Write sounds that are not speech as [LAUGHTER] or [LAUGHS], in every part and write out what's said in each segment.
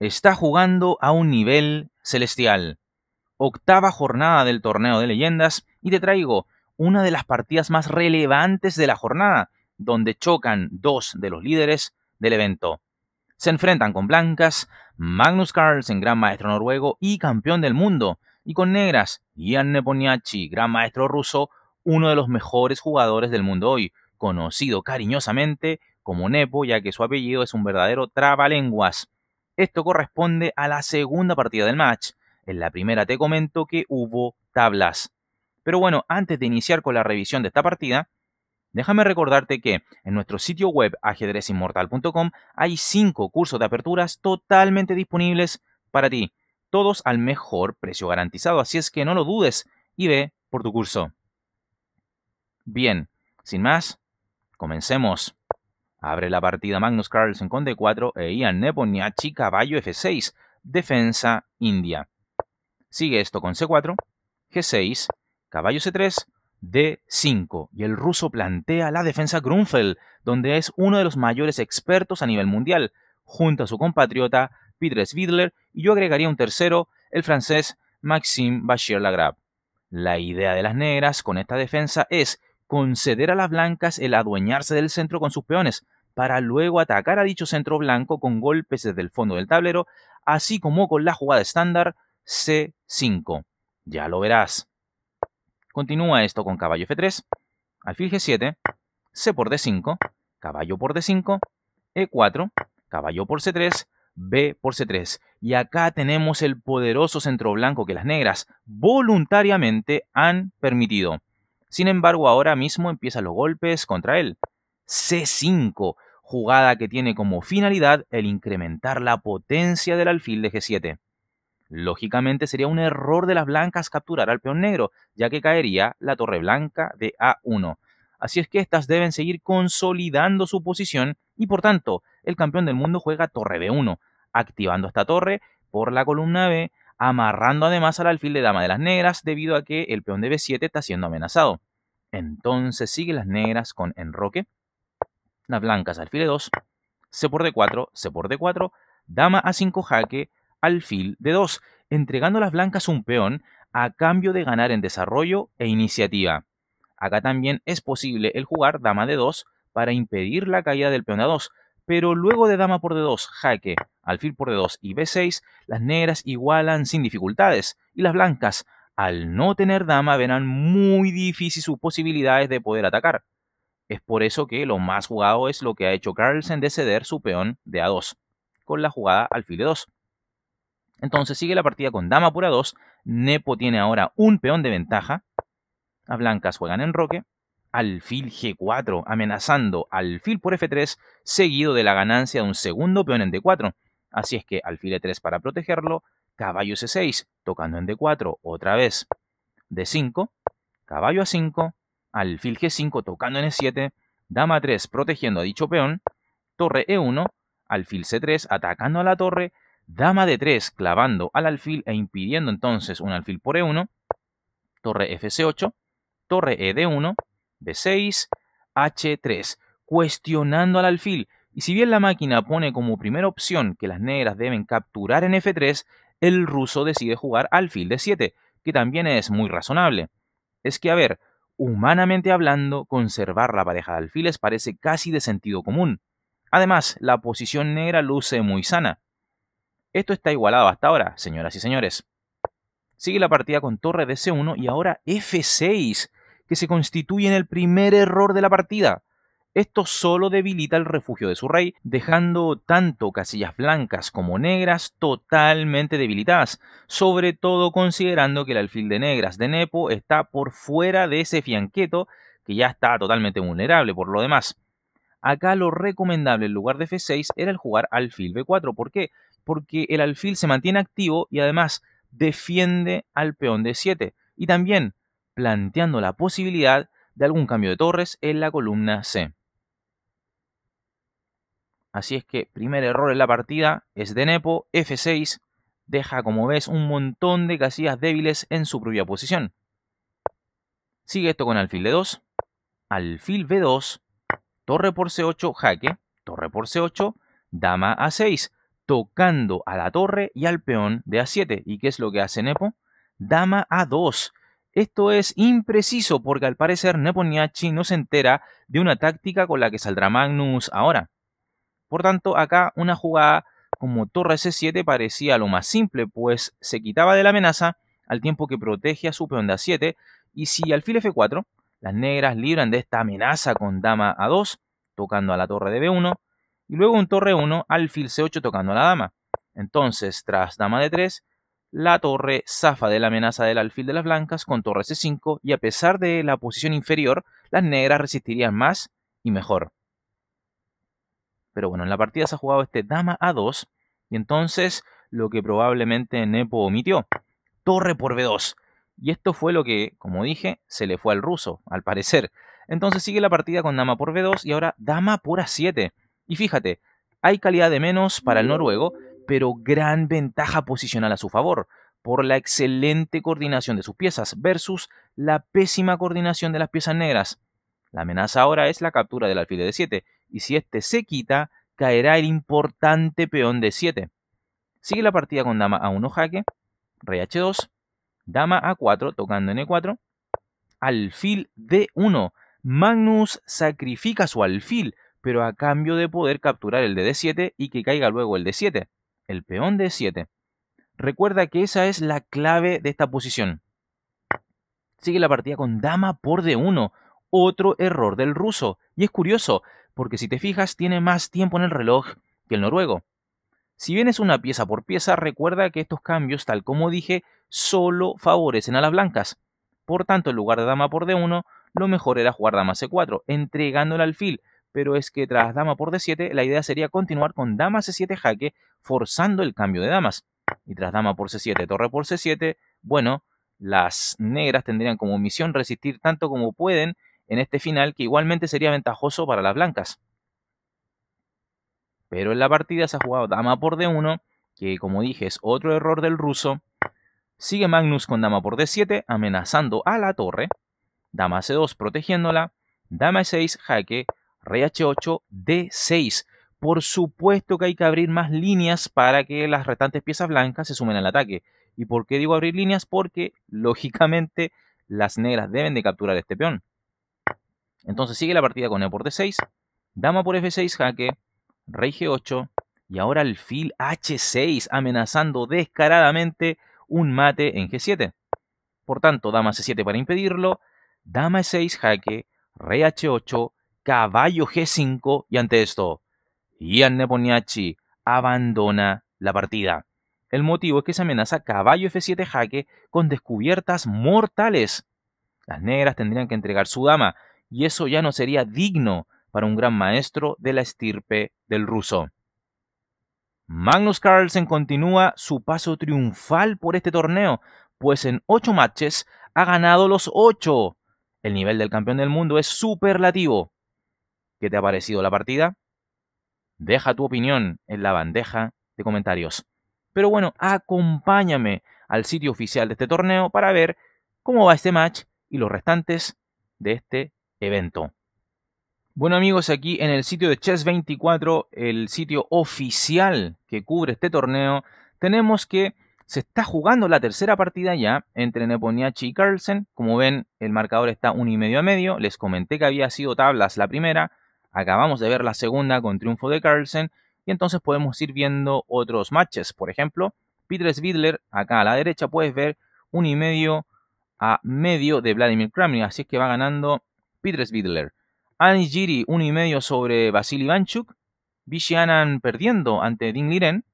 está jugando a un nivel celestial. Octava jornada del torneo de leyendas y te traigo una de las partidas más relevantes de la jornada, donde chocan dos de los líderes del evento. Se enfrentan con blancas Magnus Carlsen, gran maestro noruego y campeón del mundo, y con negras Ian Neponiachi, gran maestro ruso, uno de los mejores jugadores del mundo hoy, conocido cariñosamente como Nepo, ya que su apellido es un verdadero trabalenguas. Esto corresponde a la segunda partida del match. En la primera te comento que hubo tablas. Pero bueno, antes de iniciar con la revisión de esta partida, déjame recordarte que en nuestro sitio web ajedrezinmortal.com hay cinco cursos de aperturas totalmente disponibles para ti, todos al mejor precio garantizado, así es que no lo dudes y ve por tu curso. Bien, sin más, comencemos. Abre la partida Magnus Carlsen con D4 e Ian Neponiachi caballo F6, defensa India. Sigue esto con C4, G6, caballo C3, D5. Y el ruso plantea la defensa Grunfeld, donde es uno de los mayores expertos a nivel mundial, junto a su compatriota Peter Svidler y yo agregaría un tercero, el francés Maxime Bachir Lagrave. La idea de las negras con esta defensa es conceder a las blancas el adueñarse del centro con sus peones, para luego atacar a dicho centro blanco con golpes desde el fondo del tablero, así como con la jugada estándar C5. Ya lo verás. Continúa esto con caballo F3, alfil G7, C por D5, caballo por D5, E4, caballo por C3, B por C3. Y acá tenemos el poderoso centro blanco que las negras voluntariamente han permitido. Sin embargo, ahora mismo empiezan los golpes contra él. C5, jugada que tiene como finalidad el incrementar la potencia del alfil de G7. Lógicamente sería un error de las blancas capturar al peón negro, ya que caería la torre blanca de A1. Así es que estas deben seguir consolidando su posición y por tanto el campeón del mundo juega torre B1, activando esta torre por la columna B, amarrando además al alfil de dama de las negras debido a que el peón de B7 está siendo amenazado. Entonces sigue las negras con enroque, las blancas alfil e2, c por d4, c por d4, dama a5 jaque, alfil d2, entregando a las blancas un peón a cambio de ganar en desarrollo e iniciativa. Acá también es posible el jugar dama d2 para impedir la caída del peón a2, pero luego de dama por d2, jaque, alfil por d2 y b6, las negras igualan sin dificultades y las blancas, al no tener dama, verán muy difícil sus posibilidades de poder atacar. Es por eso que lo más jugado es lo que ha hecho Carlsen de ceder su peón de A2, con la jugada alfil de 2 Entonces sigue la partida con dama por A2, Nepo tiene ahora un peón de ventaja, A blancas juegan en roque, alfil G4 amenazando alfil por F3, seguido de la ganancia de un segundo peón en D4. Así es que alfil E3 para protegerlo, caballo C6, tocando en D4 otra vez, D5, caballo A5, alfil G5 tocando en E7, dama 3 protegiendo a dicho peón, torre E1, alfil C3 atacando a la torre, dama D3 clavando al alfil e impidiendo entonces un alfil por E1, torre FC8, torre ED1, B6, H3, cuestionando al alfil. Y si bien la máquina pone como primera opción que las negras deben capturar en F3, el ruso decide jugar alfil D7, que también es muy razonable. Es que, a ver, Humanamente hablando, conservar la pareja de alfiles parece casi de sentido común. Además, la posición negra luce muy sana. Esto está igualado hasta ahora, señoras y señores. Sigue la partida con torre de C1 y ahora F6, que se constituye en el primer error de la partida. Esto solo debilita el refugio de su rey, dejando tanto casillas blancas como negras totalmente debilitadas, sobre todo considerando que el alfil de negras de Nepo está por fuera de ese fianqueto que ya está totalmente vulnerable por lo demás. Acá lo recomendable en lugar de F6 era el jugar alfil B4. ¿Por qué? Porque el alfil se mantiene activo y además defiende al peón de 7 y también planteando la posibilidad de algún cambio de torres en la columna C. Así es que primer error en la partida es de Nepo, F6, deja como ves un montón de casillas débiles en su propia posición. Sigue esto con alfil D2, alfil B2, torre por C8, jaque, torre por C8, dama A6, tocando a la torre y al peón de A7. ¿Y qué es lo que hace Nepo? Dama A2. Esto es impreciso porque al parecer Nepo Neponiachi no se entera de una táctica con la que saldrá Magnus ahora. Por tanto, acá una jugada como torre c7 parecía lo más simple, pues se quitaba de la amenaza al tiempo que protege a su peón de a7, y si alfil f4, las negras libran de esta amenaza con dama a2, tocando a la torre de b1, y luego un torre 1, alfil c8 tocando a la dama. Entonces, tras dama d3, la torre zafa de la amenaza del alfil de las blancas con torre c5, y a pesar de la posición inferior, las negras resistirían más y mejor. Pero bueno, en la partida se ha jugado este dama a 2. Y entonces lo que probablemente Nepo omitió. Torre por B2. Y esto fue lo que, como dije, se le fue al ruso, al parecer. Entonces sigue la partida con dama por B2 y ahora dama por A7. Y fíjate, hay calidad de menos para el noruego, pero gran ventaja posicional a su favor, por la excelente coordinación de sus piezas versus la pésima coordinación de las piezas negras. La amenaza ahora es la captura del alfil de 7 y si este se quita, caerá el importante peón de 7. Sigue la partida con dama a1 jaque, rey h2, dama a4 tocando en e4, alfil d1. Magnus sacrifica su alfil, pero a cambio de poder capturar el de d7 y que caiga luego el d7, el peón d7. Recuerda que esa es la clave de esta posición. Sigue la partida con dama por d1, otro error del ruso. Y es curioso, porque si te fijas tiene más tiempo en el reloj que el noruego. Si vienes una pieza por pieza, recuerda que estos cambios, tal como dije, solo favorecen a las blancas. Por tanto, en lugar de dama por d1, lo mejor era jugar dama c4, entregando al fil. pero es que tras dama por d7, la idea sería continuar con dama c7 jaque, forzando el cambio de damas. Y tras dama por c7, torre por c7, bueno, las negras tendrían como misión resistir tanto como pueden en este final que igualmente sería ventajoso para las blancas. Pero en la partida se ha jugado dama por d1, que como dije es otro error del ruso. Sigue Magnus con dama por d7, amenazando a la torre. Dama c2 protegiéndola. Dama e6, jaque. Rey h8, d6. Por supuesto que hay que abrir más líneas para que las restantes piezas blancas se sumen al ataque. ¿Y por qué digo abrir líneas? Porque, [LAUGHS] lógicamente, las negras deben de capturar este peón. Entonces sigue la partida con e 6 dama por f6 jaque, rey g8 y ahora el alfil h6 amenazando descaradamente un mate en g7. Por tanto, dama c7 para impedirlo, dama e6 jaque, rey h8, caballo g5 y ante esto, Ian Neponiachi abandona la partida. El motivo es que se amenaza caballo f7 jaque con descubiertas mortales. Las negras tendrían que entregar su dama, y eso ya no sería digno para un gran maestro de la estirpe del ruso. Magnus Carlsen continúa su paso triunfal por este torneo, pues en ocho matches ha ganado los ocho. El nivel del campeón del mundo es superlativo. ¿Qué te ha parecido la partida? Deja tu opinión en la bandeja de comentarios. Pero bueno, acompáñame al sitio oficial de este torneo para ver cómo va este match y los restantes de este evento. Bueno amigos, aquí en el sitio de Chess 24, el sitio oficial que cubre este torneo, tenemos que se está jugando la tercera partida ya entre Neponiachi y Carlsen. Como ven, el marcador está un y medio a medio. Les comenté que había sido tablas la primera. Acabamos de ver la segunda con triunfo de Carlsen. Y entonces podemos ir viendo otros matches. Por ejemplo, Peter Svidler, acá a la derecha, puedes ver un y medio a medio de Vladimir Kramnik. Así es que va ganando Peter Bidler, Anis Giri, 1,5 sobre Vasily Ivanchuk. Vichy perdiendo ante Ding Liren.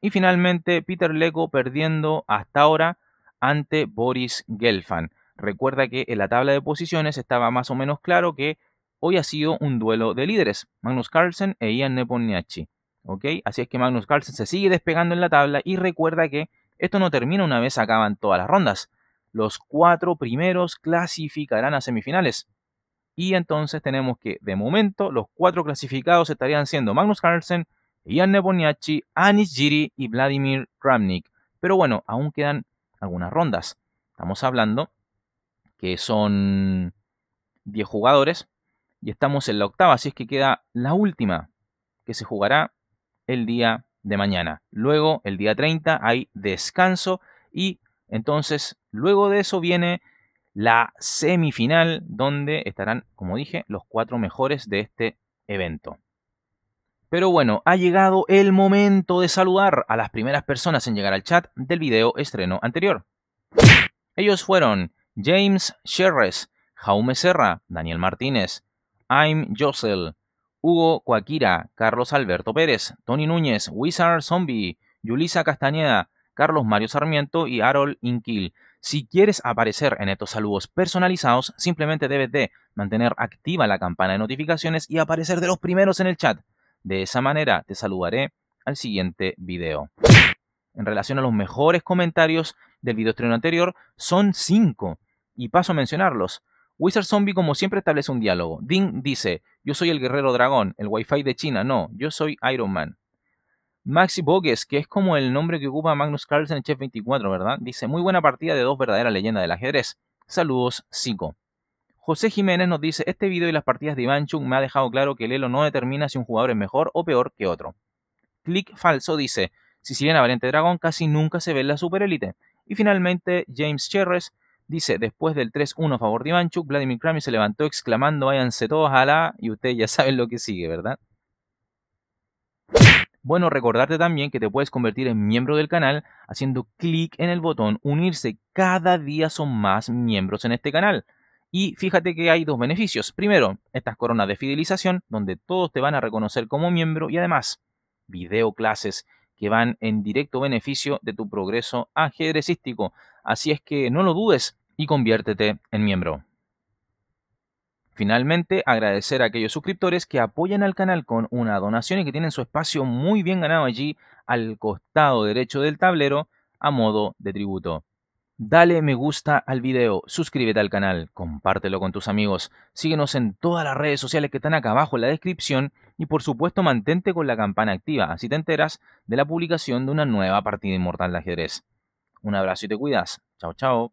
Y finalmente Peter Leko perdiendo hasta ahora ante Boris Gelfand. Recuerda que en la tabla de posiciones estaba más o menos claro que hoy ha sido un duelo de líderes, Magnus Carlsen e Ian Neponiachi. ¿ok? Así es que Magnus Carlsen se sigue despegando en la tabla y recuerda que esto no termina una vez acaban todas las rondas. Los cuatro primeros clasificarán a semifinales. Y entonces tenemos que, de momento, los cuatro clasificados estarían siendo Magnus Carlsen, Ian Neponiachi, Anis Giri y Vladimir Kramnik. Pero bueno, aún quedan algunas rondas. Estamos hablando que son 10 jugadores y estamos en la octava, así es que queda la última que se jugará el día de mañana. Luego, el día 30, hay descanso y entonces, luego de eso viene la semifinal, donde estarán, como dije, los cuatro mejores de este evento. Pero bueno, ha llegado el momento de saludar a las primeras personas en llegar al chat del video estreno anterior. Ellos fueron James Sherres, Jaume Serra, Daniel Martínez, I'm Josel, Hugo Coaquira, Carlos Alberto Pérez, Tony Núñez, Wizard Zombie, Yulisa Castañeda, Carlos Mario Sarmiento y Harold Inquil. Si quieres aparecer en estos saludos personalizados, simplemente debes de mantener activa la campana de notificaciones y aparecer de los primeros en el chat. De esa manera te saludaré al siguiente video. En relación a los mejores comentarios del video anterior, son 5. Y paso a mencionarlos. Wizard Zombie como siempre establece un diálogo. Ding dice, yo soy el guerrero dragón, el wifi de China, no, yo soy Iron Man. Maxi Bogues, que es como el nombre que ocupa Magnus Carlsen en Chef 24, ¿verdad? Dice, muy buena partida de dos verdaderas leyendas del ajedrez. Saludos, Zico. José Jiménez nos dice, este video y las partidas de Ivanchuk me ha dejado claro que el elo no determina si un jugador es mejor o peor que otro. Click falso dice, si a Valiente Dragón casi nunca se ve en la superélite. Y finalmente, James Cherres dice, después del 3-1 a favor de Ivanchuk, Vladimir Kramnik se levantó exclamando, váyanse todos a la... y ustedes ya saben lo que sigue, ¿verdad? Bueno, recordarte también que te puedes convertir en miembro del canal haciendo clic en el botón unirse. Cada día son más miembros en este canal. Y fíjate que hay dos beneficios. Primero, estas coronas de fidelización, donde todos te van a reconocer como miembro y además video clases que van en directo beneficio de tu progreso ajedrecístico. Así es que no lo dudes y conviértete en miembro. Finalmente, agradecer a aquellos suscriptores que apoyan al canal con una donación y que tienen su espacio muy bien ganado allí al costado derecho del tablero a modo de tributo. Dale me gusta al video, suscríbete al canal, compártelo con tus amigos, síguenos en todas las redes sociales que están acá abajo en la descripción y por supuesto mantente con la campana activa, así te enteras de la publicación de una nueva partida inmortal de ajedrez. Un abrazo y te cuidas. Chao, chao.